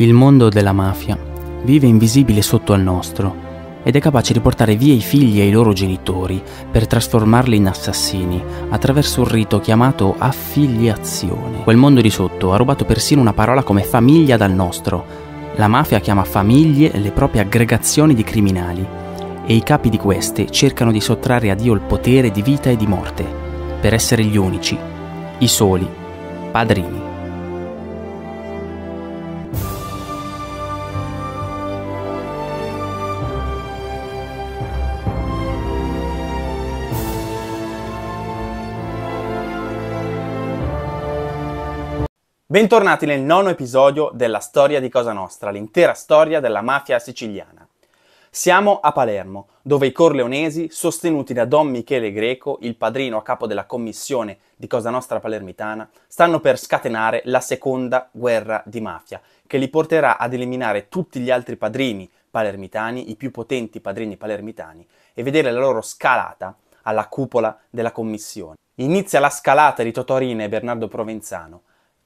Il mondo della mafia vive invisibile sotto al nostro ed è capace di portare via i figli e i loro genitori per trasformarli in assassini attraverso un rito chiamato affiliazione. Quel mondo di sotto ha rubato persino una parola come famiglia dal nostro. La mafia chiama famiglie le proprie aggregazioni di criminali e i capi di queste cercano di sottrarre a Dio il potere di vita e di morte per essere gli unici, i soli, padrini. Bentornati nel nono episodio della storia di Cosa Nostra, l'intera storia della mafia siciliana. Siamo a Palermo, dove i corleonesi, sostenuti da Don Michele Greco, il padrino a capo della commissione di Cosa Nostra palermitana, stanno per scatenare la seconda guerra di mafia, che li porterà ad eliminare tutti gli altri padrini palermitani, i più potenti padrini palermitani, e vedere la loro scalata alla cupola della commissione. Inizia la scalata di Totorina e Bernardo Provenzano,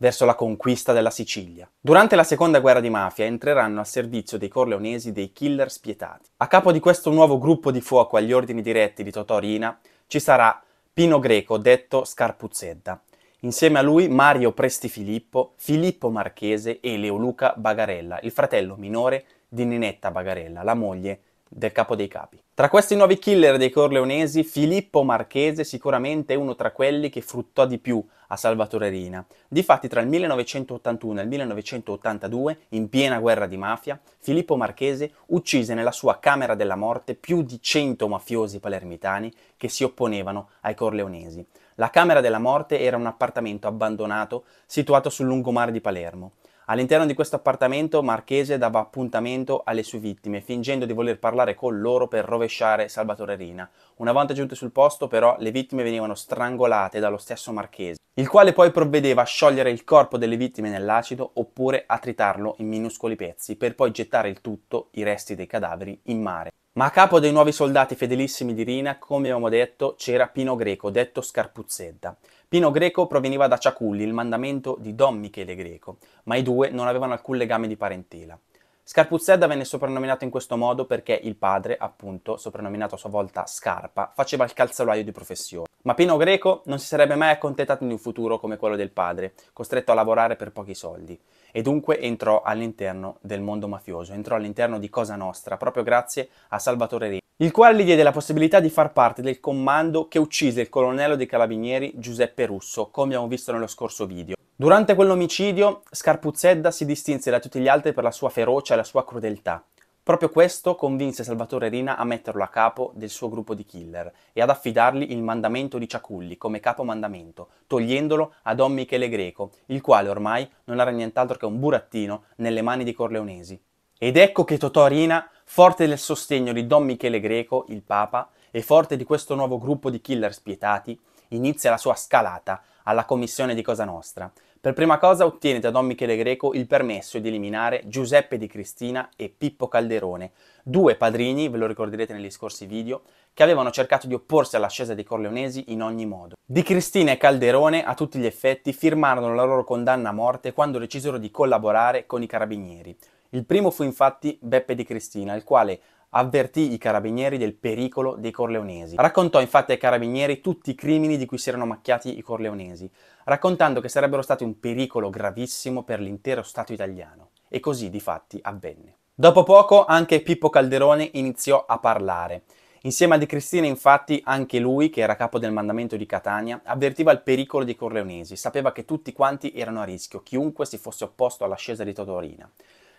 verso la conquista della Sicilia. Durante la seconda guerra di mafia entreranno al servizio dei corleonesi dei killer spietati. A capo di questo nuovo gruppo di fuoco agli ordini diretti di Totorina ci sarà Pino Greco, detto Scarpuzzedda. Insieme a lui Mario Prestifilippo, Filippo, Filippo Marchese e Leoluca Bagarella, il fratello minore di Ninetta Bagarella, la moglie del capo dei capi. Tra questi nuovi killer dei corleonesi, Filippo Marchese sicuramente è uno tra quelli che fruttò di più a Salvatore Rina. Difatti tra il 1981 e il 1982, in piena guerra di mafia, Filippo Marchese uccise nella sua camera della morte più di 100 mafiosi palermitani che si opponevano ai corleonesi. La camera della morte era un appartamento abbandonato situato sul lungomare di Palermo. All'interno di questo appartamento Marchese dava appuntamento alle sue vittime, fingendo di voler parlare con loro per rovesciare Salvatore Rina. Una volta giunte sul posto però le vittime venivano strangolate dallo stesso Marchese, il quale poi provvedeva a sciogliere il corpo delle vittime nell'acido oppure a tritarlo in minuscoli pezzi per poi gettare il tutto, i resti dei cadaveri, in mare. Ma a capo dei nuovi soldati fedelissimi di Rina, come abbiamo detto, c'era Pino Greco, detto Scarpuzzetta. Pino Greco proveniva da Ciaculli, il mandamento di Don Michele Greco, ma i due non avevano alcun legame di parentela. Scarpuzzetta venne soprannominato in questo modo perché il padre, appunto, soprannominato a sua volta Scarpa, faceva il calzolaio di professione. Ma Pino Greco non si sarebbe mai accontentato di un futuro come quello del padre, costretto a lavorare per pochi soldi e dunque entrò all'interno del mondo mafioso, entrò all'interno di Cosa Nostra, proprio grazie a Salvatore Re, il quale gli diede la possibilità di far parte del comando che uccise il colonnello dei carabinieri Giuseppe Russo, come abbiamo visto nello scorso video. Durante quell'omicidio Scarpuzzedda si distinse da tutti gli altri per la sua ferocia e la sua crudeltà. Proprio questo convinse Salvatore Rina a metterlo a capo del suo gruppo di killer e ad affidargli il mandamento di Ciaculli come capo mandamento, togliendolo a Don Michele Greco, il quale ormai non era nient'altro che un burattino nelle mani dei Corleonesi. Ed ecco che Totò Rina, forte del sostegno di Don Michele Greco, il Papa, e forte di questo nuovo gruppo di killer spietati, inizia la sua scalata alla commissione di Cosa Nostra, per prima cosa ottiene da Don Michele Greco il permesso di eliminare Giuseppe Di Cristina e Pippo Calderone, due padrini, ve lo ricorderete negli scorsi video, che avevano cercato di opporsi all'ascesa dei Corleonesi in ogni modo. Di Cristina e Calderone, a tutti gli effetti, firmarono la loro condanna a morte quando decisero di collaborare con i carabinieri. Il primo fu infatti Beppe Di Cristina, il quale avvertì i carabinieri del pericolo dei corleonesi. Raccontò infatti ai carabinieri tutti i crimini di cui si erano macchiati i corleonesi, raccontando che sarebbero stati un pericolo gravissimo per l'intero Stato italiano. E così di fatti avvenne. Dopo poco anche Pippo Calderone iniziò a parlare. Insieme a Di Cristina, infatti, anche lui, che era capo del mandamento di Catania, avvertiva il pericolo dei corleonesi, sapeva che tutti quanti erano a rischio, chiunque si fosse opposto all'ascesa di Totorina.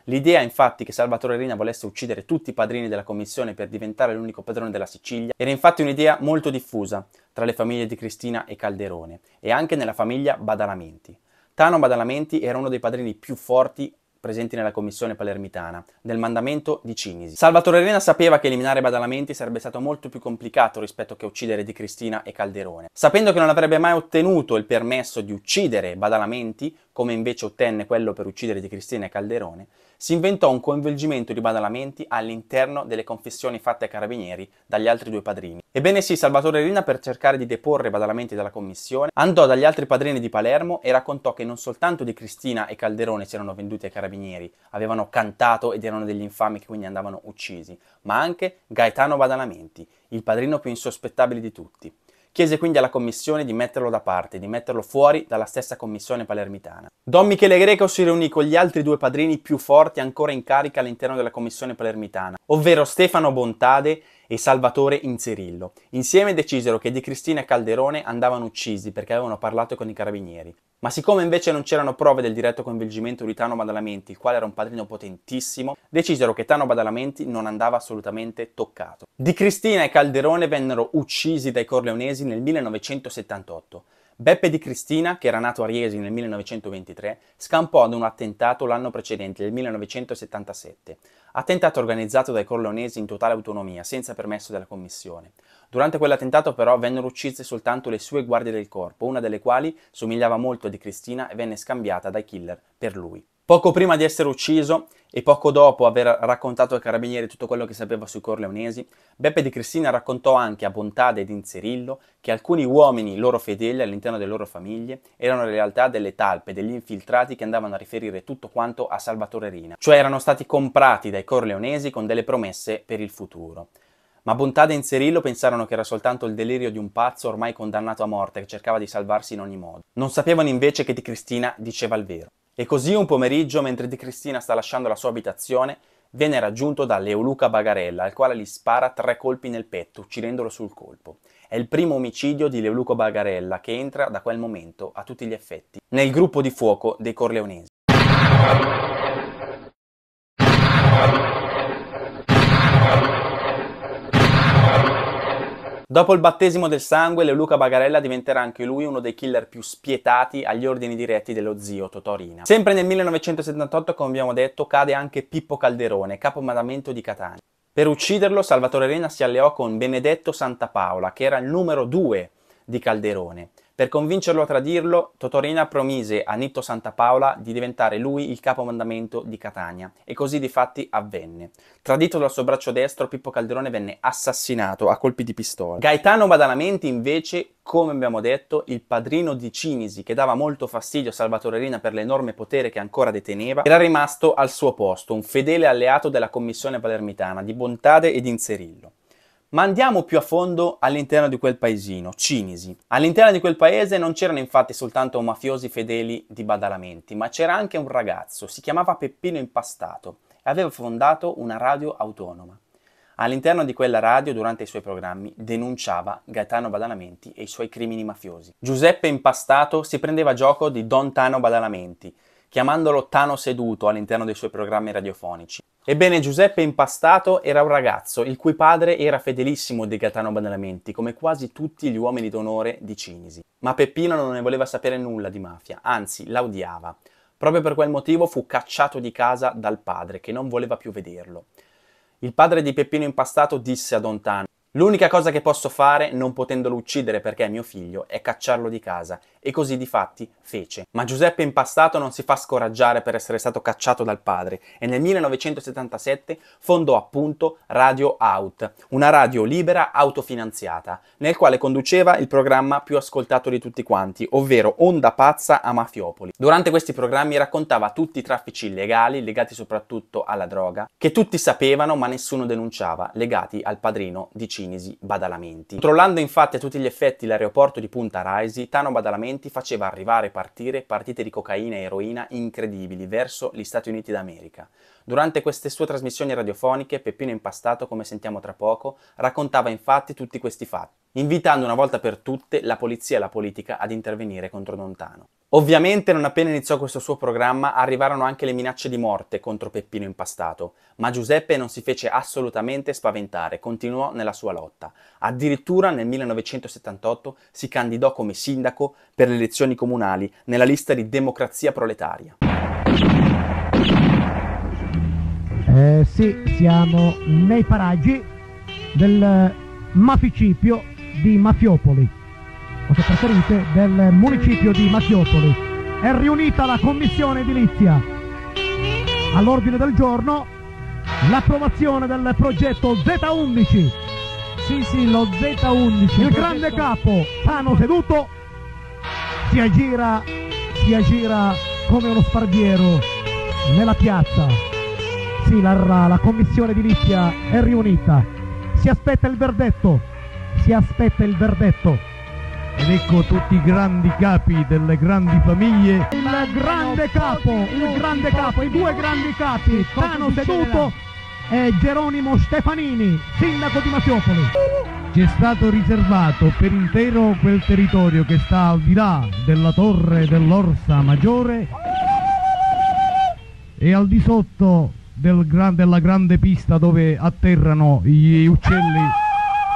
L'idea infatti che Salvatore Rina volesse uccidere tutti i padrini della commissione per diventare l'unico padrone della Sicilia era infatti un'idea molto diffusa tra le famiglie di Cristina e Calderone e anche nella famiglia Badalamenti. Tano Badalamenti era uno dei padrini più forti presenti nella commissione palermitana, del mandamento di Cinisi. Salvatore Rina sapeva che eliminare Badalamenti sarebbe stato molto più complicato rispetto che uccidere Di Cristina e Calderone. Sapendo che non avrebbe mai ottenuto il permesso di uccidere Badalamenti, come invece ottenne quello per uccidere Di Cristina e Calderone, si inventò un coinvolgimento di badalamenti all'interno delle confessioni fatte ai carabinieri dagli altri due padrini. Ebbene sì, Salvatore Rina per cercare di deporre badalamenti dalla commissione andò dagli altri padrini di Palermo e raccontò che non soltanto di Cristina e Calderone si erano venduti ai carabinieri, avevano cantato ed erano degli infami che quindi andavano uccisi, ma anche Gaetano Badalamenti, il padrino più insospettabile di tutti. Chiese quindi alla commissione di metterlo da parte, di metterlo fuori dalla stessa commissione palermitana. Don Michele Greco si riunì con gli altri due padrini più forti ancora in carica all'interno della commissione palermitana, ovvero Stefano Bontade e Salvatore Inzerillo. Insieme decisero che Di Cristina e Calderone andavano uccisi perché avevano parlato con i carabinieri. Ma siccome invece non c'erano prove del diretto coinvolgimento di Tano Badalamenti, il quale era un padrino potentissimo, decisero che Tano Badalamenti non andava assolutamente toccato. Di Cristina e Calderone vennero uccisi dai corleonesi nel 1978. Beppe di Cristina, che era nato a Riesi nel 1923, scampò ad un attentato l'anno precedente, nel 1977. Attentato organizzato dai corleonesi in totale autonomia, senza permesso della commissione. Durante quell'attentato però vennero uccise soltanto le sue guardie del corpo, una delle quali somigliava molto a di Cristina e venne scambiata dai killer per lui. Poco prima di essere ucciso e poco dopo aver raccontato ai carabinieri tutto quello che sapeva sui corleonesi, Beppe di Cristina raccontò anche a Bontade ed Inzerillo che alcuni uomini loro fedeli all'interno delle loro famiglie erano in realtà delle talpe, degli infiltrati che andavano a riferire tutto quanto a Salvatore Rina, cioè erano stati comprati dai corleonesi con delle promesse per il futuro. Ma Bontade e Inzerillo pensarono che era soltanto il delirio di un pazzo ormai condannato a morte che cercava di salvarsi in ogni modo. Non sapevano invece che di Cristina diceva il vero. E così un pomeriggio, mentre Di Cristina sta lasciando la sua abitazione, viene raggiunto da Leoluca Bagarella, al quale gli spara tre colpi nel petto, uccidendolo sul colpo. È il primo omicidio di Leoluco Bagarella, che entra da quel momento, a tutti gli effetti, nel gruppo di fuoco dei Corleonesi. Dopo il battesimo del sangue, Leoluca Bagarella diventerà anche lui uno dei killer più spietati agli ordini diretti dello zio Totorina. Sempre nel 1978, come abbiamo detto, cade anche Pippo Calderone, capomandamento di Catania. Per ucciderlo, Salvatore Rena si alleò con Benedetto Santapaola, che era il numero 2 di Calderone. Per convincerlo a tradirlo, Totorina promise a Nitto Santapaola di diventare lui il capomandamento di Catania e così di fatti avvenne. Tradito dal suo braccio destro, Pippo Calderone venne assassinato a colpi di pistola. Gaetano Badalamenti invece, come abbiamo detto, il padrino di Cinisi, che dava molto fastidio a Salvatore Rina per l'enorme potere che ancora deteneva, era rimasto al suo posto, un fedele alleato della commissione palermitana di Bontade e di Inserillo. Ma andiamo più a fondo all'interno di quel paesino, Cinisi. All'interno di quel paese non c'erano infatti soltanto mafiosi fedeli di Badalamenti, ma c'era anche un ragazzo, si chiamava Peppino Impastato e aveva fondato una radio autonoma. All'interno di quella radio, durante i suoi programmi, denunciava Gaetano Badalamenti e i suoi crimini mafiosi. Giuseppe Impastato si prendeva gioco di Don Tano Badalamenti, chiamandolo Tano Seduto all'interno dei suoi programmi radiofonici. Ebbene, Giuseppe Impastato era un ragazzo il cui padre era fedelissimo di Gaetano Badalamenti, come quasi tutti gli uomini d'onore di Cinisi. Ma Peppino non ne voleva sapere nulla di mafia, anzi la odiava. Proprio per quel motivo fu cacciato di casa dal padre, che non voleva più vederlo. Il padre di Peppino Impastato disse a Don Tano L'unica cosa che posso fare, non potendolo uccidere perché è mio figlio, è cacciarlo di casa. E così di fatti fece. Ma Giuseppe Impastato non si fa scoraggiare per essere stato cacciato dal padre e nel 1977 fondò appunto Radio Out, una radio libera autofinanziata, nel quale conduceva il programma più ascoltato di tutti quanti, ovvero Onda Pazza a Mafiopoli. Durante questi programmi raccontava tutti i traffici illegali, legati soprattutto alla droga, che tutti sapevano ma nessuno denunciava, legati al padrino di Cina cinesi Badalamenti. Controllando infatti a tutti gli effetti l'aeroporto di Punta Raisi, Tano Badalamenti faceva arrivare e partire partite di cocaina e eroina incredibili verso gli Stati Uniti d'America. Durante queste sue trasmissioni radiofoniche, Peppino Impastato, come sentiamo tra poco, raccontava infatti tutti questi fatti, invitando una volta per tutte la polizia e la politica ad intervenire contro Montano. Ovviamente non appena iniziò questo suo programma arrivarono anche le minacce di morte contro Peppino Impastato, ma Giuseppe non si fece assolutamente spaventare, continuò nella sua lotta. Addirittura nel 1978 si candidò come sindaco per le elezioni comunali nella lista di Democrazia Proletaria. Eh, sì, siamo nei paraggi del maficipio di Mafiopoli se preferite, del municipio di Macchiopoli. È riunita la commissione edilizia. All'ordine del giorno l'approvazione del progetto Z11. Sì, sì, lo Z11. Il progetto... grande capo, sano seduto, si aggira, si aggira come uno spardiero nella piazza. Sì, la, la commissione edilizia è riunita. Si aspetta il verdetto. Si aspetta il verdetto. Ed ecco tutti i grandi capi delle grandi famiglie. Il grande capo, il grande capo, i due grandi capi, Tano Seduto e Geronimo Stefanini, sindaco di Mafiopoli Ci è stato riservato per intero quel territorio che sta al di là della torre dell'Orsa Maggiore e al di sotto del gran, della grande pista dove atterrano gli uccelli,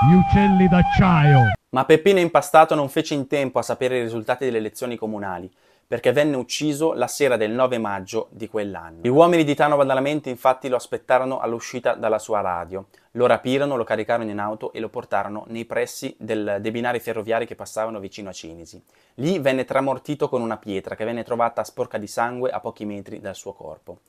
gli uccelli d'acciaio. Ma Peppino Impastato non fece in tempo a sapere i risultati delle elezioni comunali, perché venne ucciso la sera del 9 maggio di quell'anno. Gli uomini di Tano Badalamenti infatti lo aspettarono all'uscita dalla sua radio, lo rapirono, lo caricarono in auto e lo portarono nei pressi del, dei binari ferroviari che passavano vicino a Cinisi. Lì venne tramortito con una pietra che venne trovata sporca di sangue a pochi metri dal suo corpo.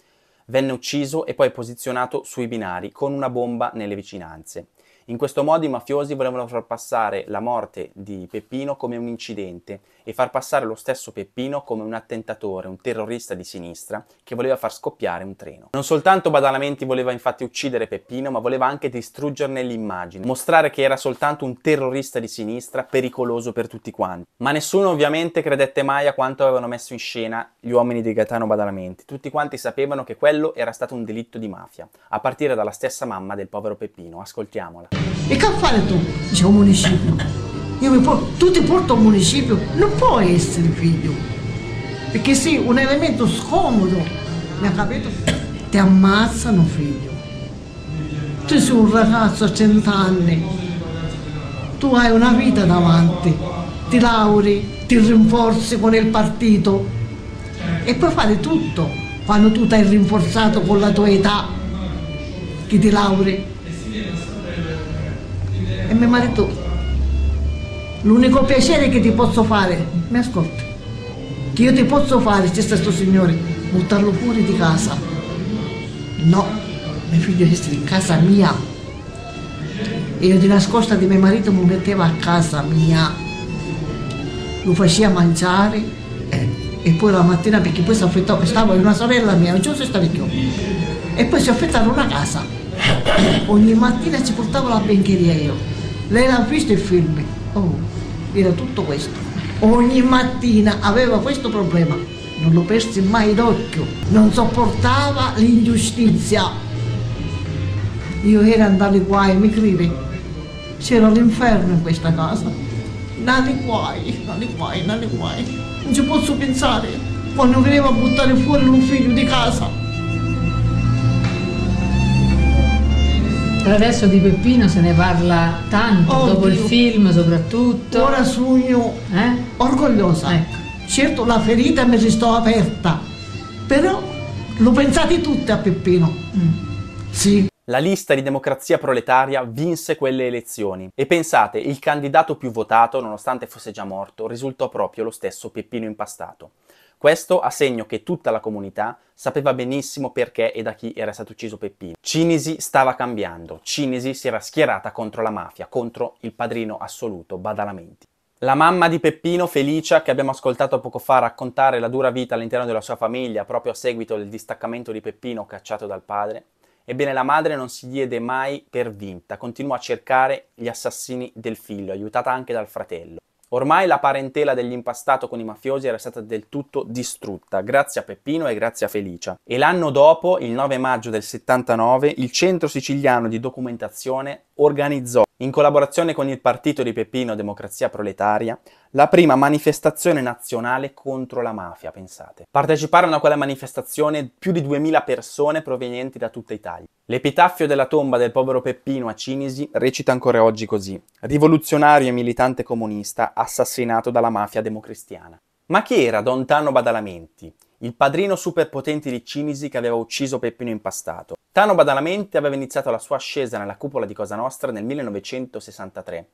Venne ucciso e poi posizionato sui binari con una bomba nelle vicinanze. In questo modo i mafiosi volevano far passare la morte di Peppino come un incidente e far passare lo stesso Peppino come un attentatore, un terrorista di sinistra che voleva far scoppiare un treno. Non soltanto Badalamenti voleva infatti uccidere Peppino, ma voleva anche distruggerne l'immagine, mostrare che era soltanto un terrorista di sinistra pericoloso per tutti quanti. Ma nessuno ovviamente credette mai a quanto avevano messo in scena gli uomini di Gaetano Badalamenti. Tutti quanti sapevano che quello era stato un delitto di mafia, a partire dalla stessa mamma del povero Peppino. Ascoltiamola. E che fare tu? Dice al municipio. Porto, tu ti porti al municipio, non puoi essere figlio. Perché sì, un elemento scomodo, mi ha capito? Ti ammazzano figlio. Tu sei un ragazzo a cent'anni, tu hai una vita davanti, ti lauri, ti rinforzi con il partito e puoi fare tutto quando tu ti hai rinforzato con la tua età che ti lauri e mio marito. L'unico piacere che ti posso fare, mi ascolta, che io ti posso fare, c'è questo signore, buttarlo fuori di casa. No, mio figlio è in casa mia. E io di nascosta di mio marito mi metteva a casa mia, lo faceva mangiare eh, e poi la mattina, perché poi si affettò, che stavo una sorella mia, non c'è un stavicchio, e poi si affettarono una casa ogni mattina ci portavo la biancheria io lei l'ha visto il film? Oh, era tutto questo. Ogni mattina aveva questo problema. Non lo persi mai d'occhio. Non sopportava l'ingiustizia. Io ero andato qua e mi crede. C'era l'inferno in questa casa. Nani guai, nani guai, nani guai. Non ci posso pensare. Quando veniva a buttare fuori un figlio di casa. Adesso di Peppino se ne parla tanto, Oddio. dopo il film soprattutto. Ora sono eh? orgogliosa. Ecco. Certo la ferita mi restò aperta, però lo pensate tutte a Peppino. Mm. Sì. La lista di democrazia proletaria vinse quelle elezioni e pensate, il candidato più votato, nonostante fosse già morto, risultò proprio lo stesso Peppino Impastato. Questo a segno che tutta la comunità sapeva benissimo perché e da chi era stato ucciso Peppino. Cinisi stava cambiando, Cinisi si era schierata contro la mafia, contro il padrino assoluto, Badalamenti. La mamma di Peppino, Felicia, che abbiamo ascoltato poco fa raccontare la dura vita all'interno della sua famiglia proprio a seguito del distaccamento di Peppino cacciato dal padre, ebbene la madre non si diede mai per vinta, continuò a cercare gli assassini del figlio, aiutata anche dal fratello. Ormai la parentela dell'impastato con i mafiosi era stata del tutto distrutta, grazie a Peppino e grazie a Felicia. E l'anno dopo, il 9 maggio del 79, il Centro Siciliano di Documentazione organizzò, in collaborazione con il partito di Peppino Democrazia Proletaria, la prima manifestazione nazionale contro la mafia, pensate. Parteciparono a quella manifestazione più di 2000 persone provenienti da tutta Italia. L'epitaffio della tomba del povero Peppino a Cinisi recita ancora oggi così: rivoluzionario e militante comunista assassinato dalla mafia democristiana. Ma chi era Don Tano Badalamenti? il padrino superpotente di Cinisi che aveva ucciso Peppino Impastato. Tano Badalamenti aveva iniziato la sua ascesa nella cupola di Cosa Nostra nel 1963,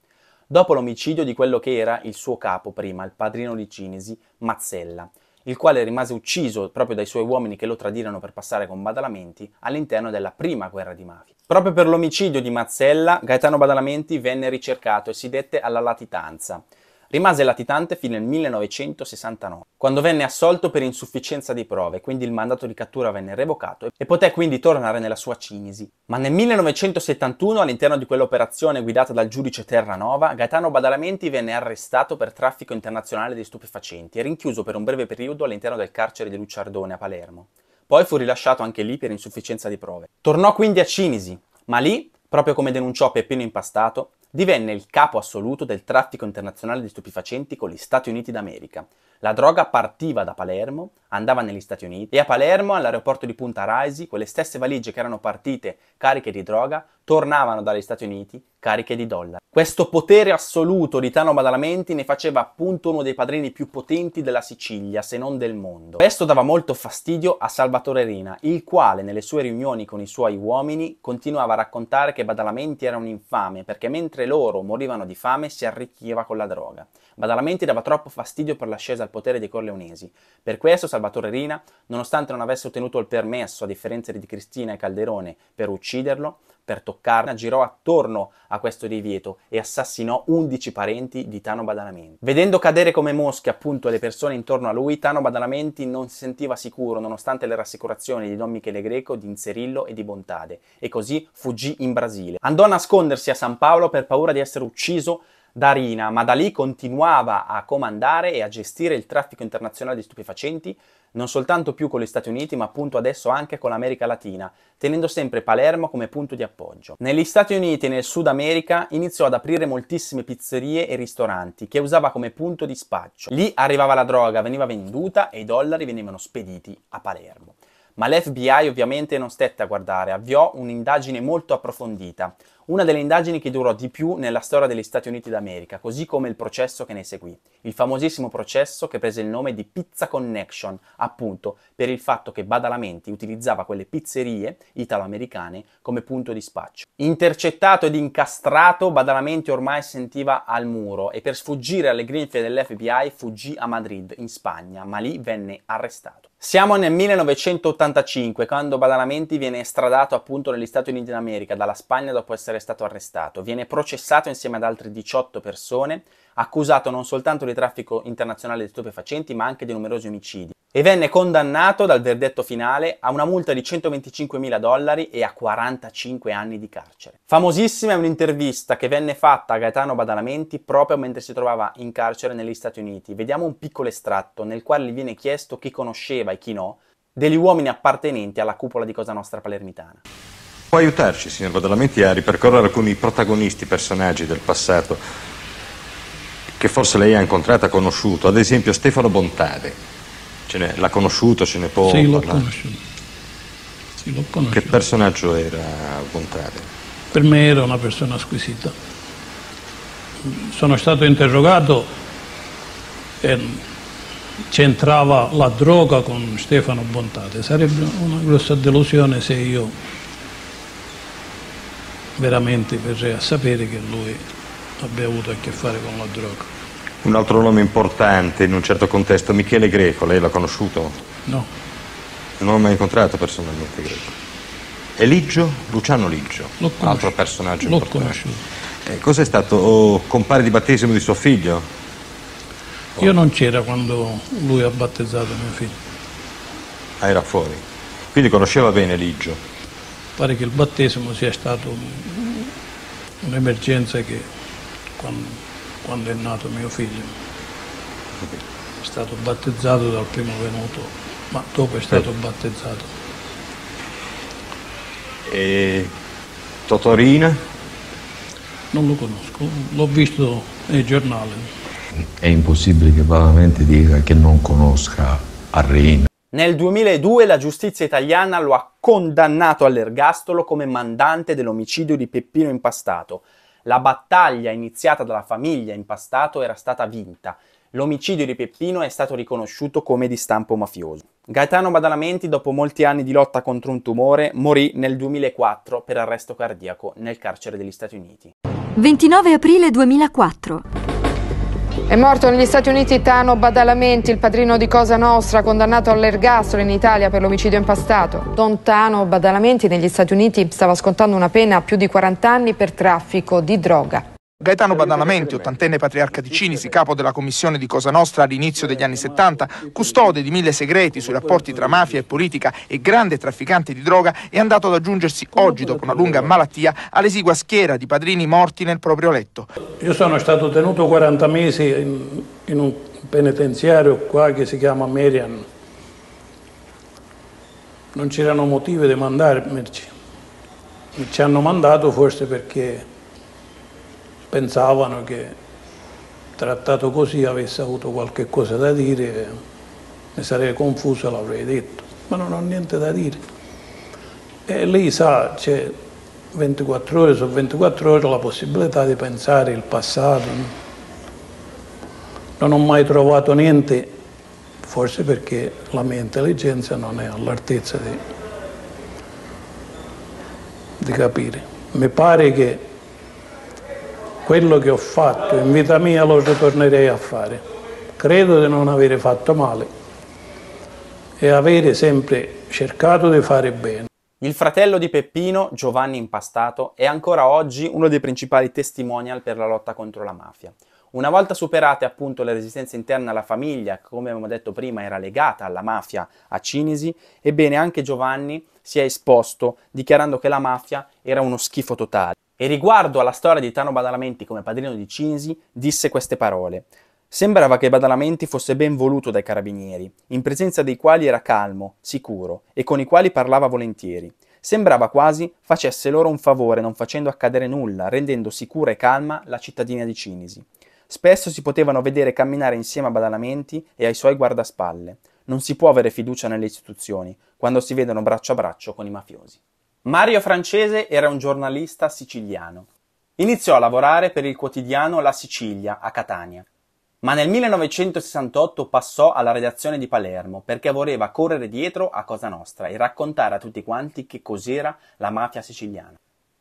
dopo l'omicidio di quello che era il suo capo prima, il padrino di Cinisi, Mazzella, il quale rimase ucciso proprio dai suoi uomini che lo tradirono per passare con Badalamenti all'interno della prima guerra di mafia. Proprio per l'omicidio di Mazzella, Gaetano Badalamenti venne ricercato e si dette alla latitanza. Rimase latitante fino al 1969, quando venne assolto per insufficienza di prove, quindi il mandato di cattura venne revocato e poté quindi tornare nella sua Cinisi. Ma nel 1971, all'interno di quell'operazione guidata dal giudice Terranova, Gaetano Badalamenti venne arrestato per traffico internazionale di stupefacenti e rinchiuso per un breve periodo all'interno del carcere di Luciardone a Palermo. Poi fu rilasciato anche lì per insufficienza di prove. Tornò quindi a Cinisi, ma lì, proprio come denunciò Peppino Impastato, divenne il capo assoluto del traffico internazionale di stupefacenti con gli Stati Uniti d'America, la droga partiva da Palermo, andava negli Stati Uniti e a Palermo, all'aeroporto di Punta Raisi, quelle stesse valigie che erano partite cariche di droga tornavano dagli Stati Uniti cariche di dollari. Questo potere assoluto di Tano Badalamenti ne faceva appunto uno dei padrini più potenti della Sicilia, se non del mondo. Questo dava molto fastidio a Salvatore Rina, il quale nelle sue riunioni con i suoi uomini continuava a raccontare che Badalamenti era un infame perché mentre loro morivano di fame si arricchiva con la droga. Badalamenti dava troppo fastidio per l'ascesa al potere dei corleonesi. Per questo Salvatore Rina, nonostante non avesse ottenuto il permesso, a differenza di Cristina e Calderone, per ucciderlo, per toccarne, girò attorno a questo divieto e assassinò 11 parenti di Tano Badalamenti. Vedendo cadere come mosche appunto le persone intorno a lui, Tano Badalamenti non si sentiva sicuro nonostante le rassicurazioni di Don Michele Greco, di Inserillo e di Bontade e così fuggì in Brasile. Andò a nascondersi a San Paolo per paura di essere ucciso da Rina, ma da lì continuava a comandare e a gestire il traffico internazionale di stupefacenti, non soltanto più con gli Stati Uniti, ma appunto adesso anche con l'America Latina, tenendo sempre Palermo come punto di appoggio. Negli Stati Uniti e nel Sud America iniziò ad aprire moltissime pizzerie e ristoranti che usava come punto di spaccio. Lì arrivava la droga, veniva venduta e i dollari venivano spediti a Palermo. Ma l'FBI ovviamente non stette a guardare, avviò un'indagine molto approfondita, una delle indagini che durò di più nella storia degli Stati Uniti d'America, così come il processo che ne seguì, il famosissimo processo che prese il nome di Pizza Connection, appunto per il fatto che Badalamenti utilizzava quelle pizzerie italo-americane come punto di spaccio. Intercettato ed incastrato, Badalamenti ormai sentiva al muro e per sfuggire alle grinfie dell'FBI fuggì a Madrid, in Spagna, ma lì venne arrestato. Siamo nel 1985, quando Badalamenti viene estradato appunto negli Stati Uniti d'America dalla Spagna dopo essere stato arrestato. Viene processato insieme ad altre 18 persone, accusato non soltanto di traffico internazionale di stupefacenti, ma anche di numerosi omicidi e venne condannato dal verdetto finale a una multa di 125.000 dollari e a 45 anni di carcere. Famosissima è un'intervista che venne fatta a Gaetano Badalamenti proprio mentre si trovava in carcere negli Stati Uniti. Vediamo un piccolo estratto nel quale gli viene chiesto chi conosceva e chi no degli uomini appartenenti alla cupola di Cosa Nostra Palermitana. Può aiutarci, signor Badalamenti, a ripercorrere alcuni protagonisti, personaggi del passato che forse lei ha incontrato, ha conosciuto, ad esempio Stefano Bontade l'ha conosciuto, ce ne può Sì, l'ho conosciuto. Sì, l'ho conosciuto. Che personaggio era Gontare? Per me era una persona squisita. Sono stato interrogato e c'entrava la droga con Stefano Bontate. Sarebbe una grossa delusione se io veramente verrei a sapere che lui abbia avuto a che fare con la droga. Un altro nome importante in un certo contesto, Michele Greco, lei l'ha conosciuto? No. Non l'ho mai incontrato personalmente Greco. E Liggio, Luciano Liggio, un altro personaggio l'ho importante. Conosciuto. Eh, cos'è stato? Oh, compare di battesimo di suo figlio? Oh. Io non c'era quando lui ha battezzato mio figlio. Ah, era fuori. Quindi conosceva bene Liggio. Pare che il battesimo sia stato un'emergenza che quando quando è nato mio figlio. È stato battezzato dal primo venuto, ma dopo è stato sì. battezzato. E Totorina? Non lo conosco, l'ho visto nei giornali. È impossibile che veramente dica che non conosca Arreina. Nel 2002 la giustizia italiana lo ha condannato all'ergastolo come mandante dell'omicidio di Peppino Impastato, la battaglia iniziata dalla famiglia in Impastato era stata vinta. L'omicidio di Peppino è stato riconosciuto come di stampo mafioso. Gaetano Badalamenti, dopo molti anni di lotta contro un tumore, morì nel 2004 per arresto cardiaco nel carcere degli Stati Uniti. 29 aprile 2004 è morto negli Stati Uniti Tano Badalamenti, il padrino di Cosa Nostra, condannato all'ergastolo in Italia per l'omicidio impastato. Don Tano Badalamenti negli Stati Uniti stava scontando una pena a più di 40 anni per traffico di droga. Gaetano Badalamenti, ottantenne patriarca di Cinisi, capo della commissione di Cosa Nostra all'inizio degli anni 70, custode di mille segreti sui rapporti tra mafia e politica e grande trafficante di droga, è andato ad aggiungersi oggi, dopo una lunga malattia, all'esigua schiera di padrini morti nel proprio letto. Io sono stato tenuto 40 mesi in, in un penitenziario qua che si chiama Merian. Non c'erano motivi di mandarmi. Ci hanno mandato forse perché pensavano che trattato così avesse avuto qualche cosa da dire, mi sarei confuso e l'avrei detto, ma non ho niente da dire. E lì sa, c'è 24 ore su 24 ore la possibilità di pensare il passato. No? Non ho mai trovato niente, forse perché la mia intelligenza non è all'altezza di, di capire. Mi pare che quello che ho fatto in vita mia lo ritornerei a fare. Credo di non avere fatto male e avere sempre cercato di fare bene. Il fratello di Peppino, Giovanni Impastato, è ancora oggi uno dei principali testimonial per la lotta contro la mafia. Una volta superate appunto le resistenze interne alla famiglia, che come abbiamo detto prima era legata alla mafia a Cinisi, ebbene anche Giovanni si è esposto dichiarando che la mafia era uno schifo totale. E riguardo alla storia di Tano Badalamenti come padrino di Cinisi, disse queste parole. Sembrava che Badalamenti fosse ben voluto dai carabinieri, in presenza dei quali era calmo, sicuro e con i quali parlava volentieri. Sembrava quasi facesse loro un favore non facendo accadere nulla, rendendo sicura e calma la cittadina di Cinisi. Spesso si potevano vedere camminare insieme a Badalamenti e ai suoi guardaspalle. Non si può avere fiducia nelle istituzioni quando si vedono braccio a braccio con i mafiosi. Mario Francese era un giornalista siciliano. Iniziò a lavorare per il quotidiano La Sicilia a Catania, ma nel 1968 passò alla redazione di Palermo perché voleva correre dietro a Cosa Nostra e raccontare a tutti quanti che cos'era la mafia siciliana.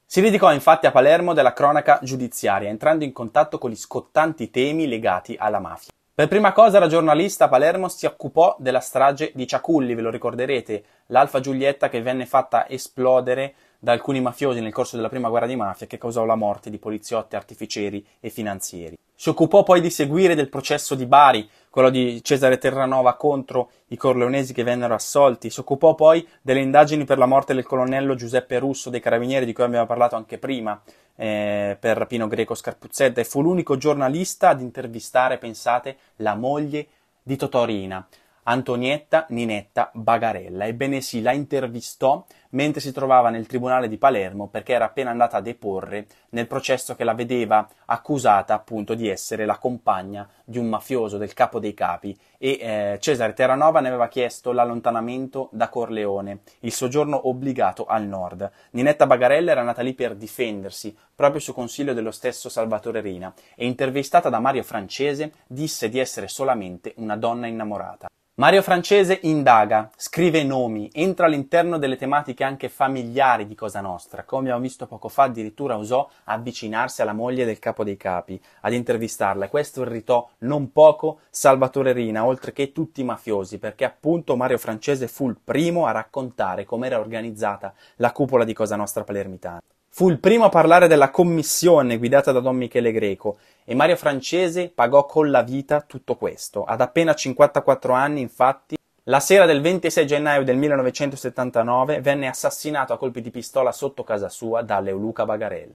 Si dedicò infatti a Palermo della cronaca giudiziaria, entrando in contatto con gli scottanti temi legati alla mafia. Per prima cosa la giornalista a Palermo si occupò della strage di Ciaculli, ve lo ricorderete, l'Alfa Giulietta che venne fatta esplodere da alcuni mafiosi nel corso della prima guerra di mafia che causò la morte di poliziotti, artificieri e finanzieri. Si occupò poi di seguire del processo di Bari, quello di Cesare Terranova contro i corleonesi che vennero assolti, si occupò poi delle indagini per la morte del colonnello Giuseppe Russo dei Carabinieri, di cui abbiamo parlato anche prima, eh, per Pino Greco Scarpuzzetta, e fu l'unico giornalista ad intervistare, pensate, la moglie di Totorina, Antonietta Ninetta Bagarella. Ebbene sì, la intervistò mentre si trovava nel tribunale di Palermo perché era appena andata a deporre nel processo che la vedeva accusata appunto di essere la compagna di un mafioso, del capo dei capi e eh, Cesare Terranova ne aveva chiesto l'allontanamento da Corleone, il soggiorno obbligato al nord. Ninetta Bagarella era nata lì per difendersi, proprio su consiglio dello stesso Salvatore Rina, e intervistata da Mario Francese disse di essere solamente una donna innamorata. Mario Francese indaga, scrive nomi, entra all'interno delle tematiche politiche anche familiari di Cosa Nostra. Come abbiamo visto poco fa, addirittura osò avvicinarsi alla moglie del capo dei capi, ad intervistarla. e Questo irritò non poco Salvatore Rina, oltre che tutti i mafiosi, perché appunto Mario Francese fu il primo a raccontare com'era organizzata la cupola di Cosa Nostra palermitana. Fu il primo a parlare della commissione guidata da Don Michele Greco e Mario Francese pagò con la vita tutto questo. Ad appena 54 anni, infatti, la sera del 26 gennaio del 1979 venne assassinato a colpi di pistola sotto casa sua da Leoluca Bagarelli.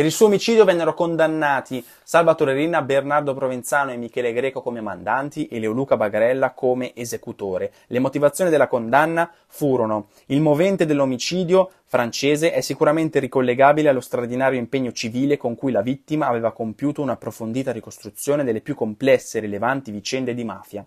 Per il suo omicidio vennero condannati Salvatore Rina, Bernardo Provenzano e Michele Greco come mandanti e Leoluca Bagarella come esecutore. Le motivazioni della condanna furono il movente dell'omicidio francese è sicuramente ricollegabile allo straordinario impegno civile con cui la vittima aveva compiuto un'approfondita ricostruzione delle più complesse e rilevanti vicende di mafia.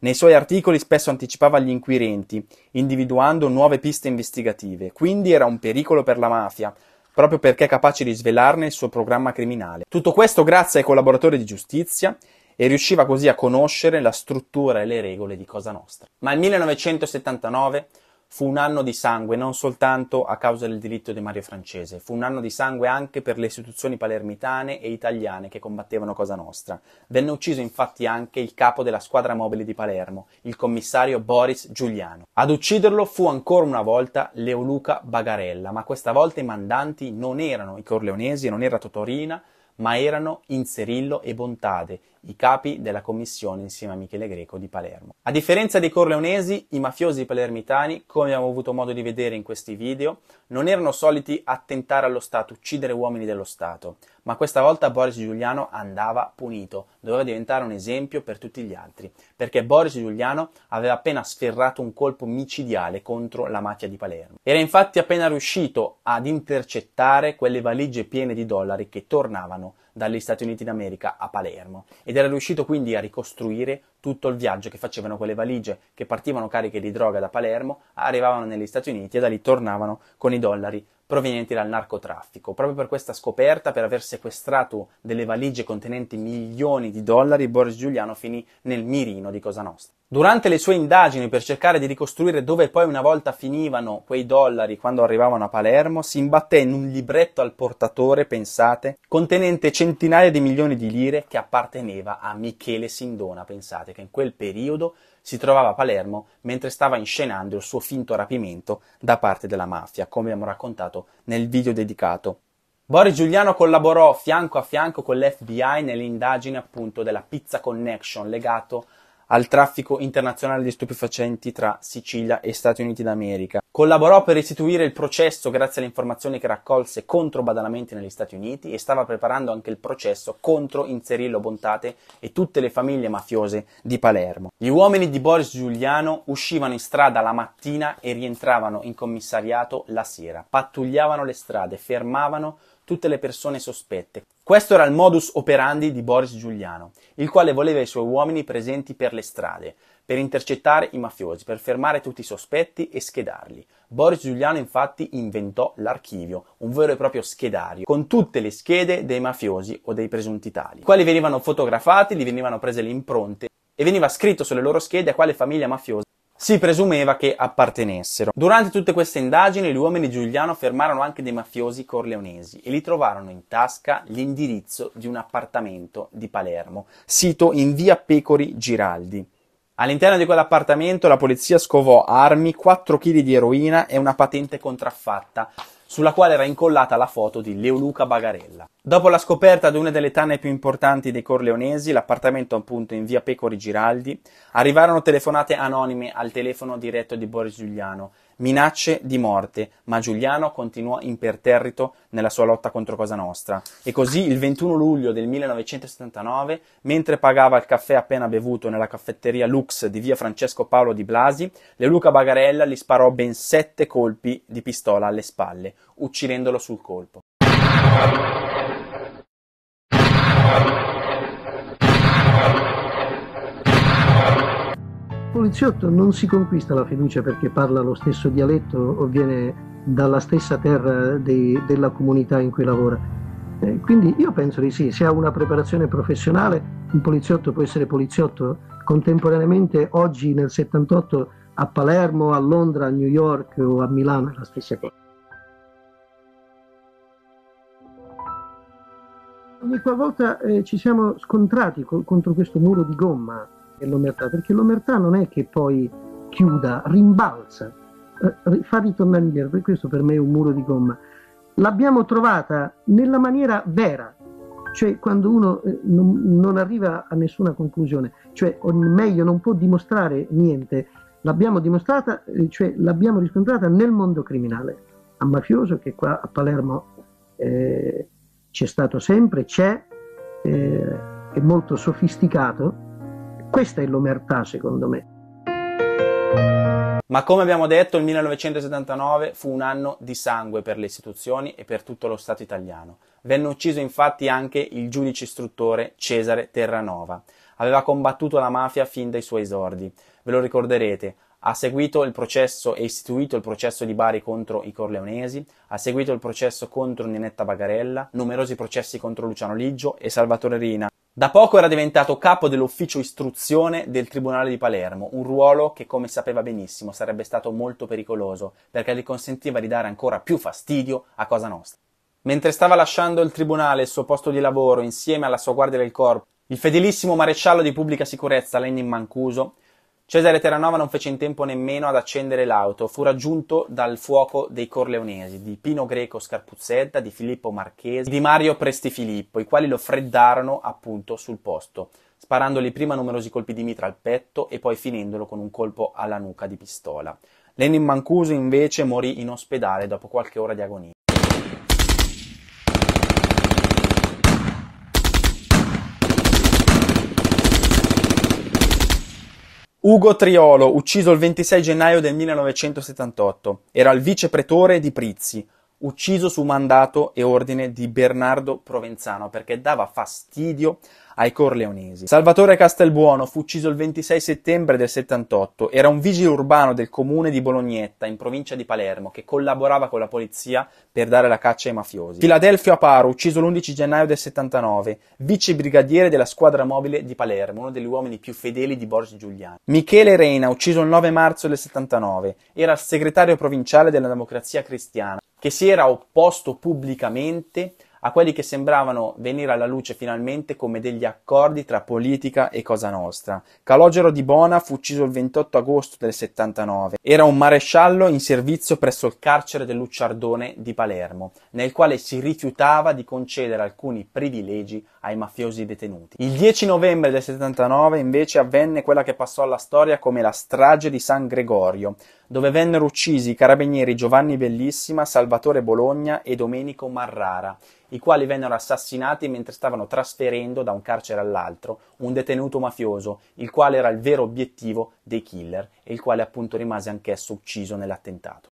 Nei suoi articoli spesso anticipava gli inquirenti, individuando nuove piste investigative, quindi era un pericolo per la mafia, proprio perché è capace di svelarne il suo programma criminale. Tutto questo grazie ai collaboratori di giustizia e riusciva così a conoscere la struttura e le regole di Cosa Nostra. Ma il 1979 Fu un anno di sangue non soltanto a causa del delitto di Mario Francese, fu un anno di sangue anche per le istituzioni palermitane e italiane che combattevano Cosa Nostra. Venne ucciso infatti anche il capo della squadra mobile di Palermo, il commissario Boris Giuliano. Ad ucciderlo fu ancora una volta Leoluca Bagarella, ma questa volta i mandanti non erano i corleonesi, non era Totorina, ma erano Inserillo e Bontade, i capi della commissione insieme a Michele Greco di Palermo. A differenza dei corleonesi, i mafiosi palermitani, come abbiamo avuto modo di vedere in questi video, non erano soliti attentare allo Stato, uccidere uomini dello Stato, ma questa volta Boris Giuliano andava punito, doveva diventare un esempio per tutti gli altri, perché Boris Giuliano aveva appena sferrato un colpo micidiale contro la mafia di Palermo. Era infatti appena riuscito ad intercettare quelle valigie piene di dollari che tornavano dagli Stati Uniti d'America a Palermo ed era riuscito quindi a ricostruire tutto il viaggio che facevano quelle valigie che partivano cariche di droga da Palermo, arrivavano negli Stati Uniti e da lì tornavano con i dollari provenienti dal narcotraffico. Proprio per questa scoperta, per aver sequestrato delle valigie contenenti milioni di dollari, Boris Giuliano finì nel mirino di Cosa Nostra. Durante le sue indagini per cercare di ricostruire dove poi una volta finivano quei dollari quando arrivavano a Palermo, si imbatté in un libretto al portatore, pensate, contenente centinaia di milioni di lire che apparteneva a Michele Sindona, pensate, che in quel periodo si trovava a Palermo mentre stava inscenando il suo finto rapimento da parte della mafia, come abbiamo raccontato nel video dedicato Boris Giuliano collaborò fianco a fianco con l'FBI nell'indagine appunto della Pizza Connection legato al traffico internazionale di stupefacenti tra Sicilia e Stati Uniti d'America. Collaborò per restituire il processo grazie alle informazioni che raccolse contro Badalamenti negli Stati Uniti e stava preparando anche il processo contro Inserillo Bontate e tutte le famiglie mafiose di Palermo. Gli uomini di Boris Giuliano uscivano in strada la mattina e rientravano in commissariato la sera, pattugliavano le strade, fermavano tutte le persone sospette, questo era il modus operandi di Boris Giuliano, il quale voleva i suoi uomini presenti per le strade, per intercettare i mafiosi, per fermare tutti i sospetti e schedarli. Boris Giuliano infatti inventò l'archivio, un vero e proprio schedario, con tutte le schede dei mafiosi o dei presunti tali, i quali venivano fotografati, gli venivano prese le impronte e veniva scritto sulle loro schede a quale famiglia mafiosa si presumeva che appartenessero. Durante tutte queste indagini gli uomini di Giuliano fermarono anche dei mafiosi corleonesi e li trovarono in tasca l'indirizzo di un appartamento di Palermo, sito in via Pecori Giraldi. All'interno di quell'appartamento la polizia scovò armi, 4 kg di eroina e una patente contraffatta sulla quale era incollata la foto di Leoluca Bagarella. Dopo la scoperta di una delle tane più importanti dei Corleonesi, l'appartamento appunto in via Pecori Giraldi, arrivarono telefonate anonime al telefono diretto di Boris Giuliano, minacce di morte, ma Giuliano continuò imperterrito nella sua lotta contro Cosa Nostra. E così il 21 luglio del 1979, mentre pagava il caffè appena bevuto nella caffetteria Lux di via Francesco Paolo di Blasi, Leoluca Bagarella gli sparò ben sette colpi di pistola alle spalle, uccidendolo sul colpo. poliziotto non si conquista la fiducia perché parla lo stesso dialetto o viene dalla stessa terra dei, della comunità in cui lavora. Eh, quindi io penso di sì, se ha una preparazione professionale, un poliziotto può essere poliziotto contemporaneamente oggi nel 78 a Palermo, a Londra, a New York o a Milano è la stessa cosa. Ogni qualvolta eh, ci siamo scontrati co- contro questo muro di gomma è l'omertà, perché l'omertà non è che poi chiuda, rimbalza, eh, fa ritornare indietro, per questo per me è un muro di gomma. L'abbiamo trovata nella maniera vera, cioè quando uno eh, non, arriva a nessuna conclusione, cioè o meglio non può dimostrare niente, l'abbiamo dimostrata, eh, cioè l'abbiamo riscontrata nel mondo criminale, a mafioso che qua a Palermo eh, c'è stato sempre, c'è, eh, è molto sofisticato questa è l'omertà, secondo me. Ma come abbiamo detto, il 1979 fu un anno di sangue per le istituzioni e per tutto lo Stato italiano. Venne ucciso infatti anche il giudice istruttore Cesare Terranova. Aveva combattuto la mafia fin dai suoi esordi. Ve lo ricorderete, ha seguito il processo e istituito il processo di Bari contro i Corleonesi, ha seguito il processo contro Ninetta Bagarella, numerosi processi contro Luciano Liggio e Salvatore Rina. Da poco era diventato capo dell'ufficio istruzione del Tribunale di Palermo, un ruolo che, come sapeva benissimo, sarebbe stato molto pericoloso, perché gli consentiva di dare ancora più fastidio a Cosa Nostra. Mentre stava lasciando il Tribunale e il suo posto di lavoro insieme alla sua guardia del corpo, il fedelissimo maresciallo di pubblica sicurezza Lenin Mancuso Cesare Terranova non fece in tempo nemmeno ad accendere l'auto, fu raggiunto dal fuoco dei corleonesi, di Pino Greco Scarpuzzetta, di Filippo Marchesi, di Mario Prestifilippo, i quali lo freddarono appunto sul posto, sparandogli prima numerosi colpi di mitra al petto e poi finendolo con un colpo alla nuca di pistola. Lenin Mancuso invece morì in ospedale dopo qualche ora di agonia. Ugo Triolo, ucciso il 26 gennaio del 1978, era il vice pretore di Prizzi ucciso su mandato e ordine di Bernardo Provenzano perché dava fastidio ai corleonesi. Salvatore Castelbuono fu ucciso il 26 settembre del 78, era un vigile urbano del comune di Bolognetta, in provincia di Palermo, che collaborava con la polizia per dare la caccia ai mafiosi. Filadelfio Aparo, ucciso l'11 gennaio del 79, vice brigadiere della squadra mobile di Palermo, uno degli uomini più fedeli di Borgi Giuliani. Michele Reina, ucciso il 9 marzo del 79, era segretario provinciale della Democrazia Cristiana che si era opposto pubblicamente a quelli che sembravano venire alla luce finalmente come degli accordi tra politica e Cosa Nostra. Calogero di Bona fu ucciso il 28 agosto del 79. Era un maresciallo in servizio presso il carcere del Lucciardone di Palermo, nel quale si rifiutava di concedere alcuni privilegi ai mafiosi detenuti. Il 10 novembre del 79 invece avvenne quella che passò alla storia come la strage di San Gregorio, dove vennero uccisi i carabinieri Giovanni Bellissima, Salvatore Bologna e Domenico Marrara, i quali vennero assassinati mentre stavano trasferendo da un carcere all'altro un detenuto mafioso, il quale era il vero obiettivo dei killer e il quale appunto rimase anch'esso ucciso nell'attentato.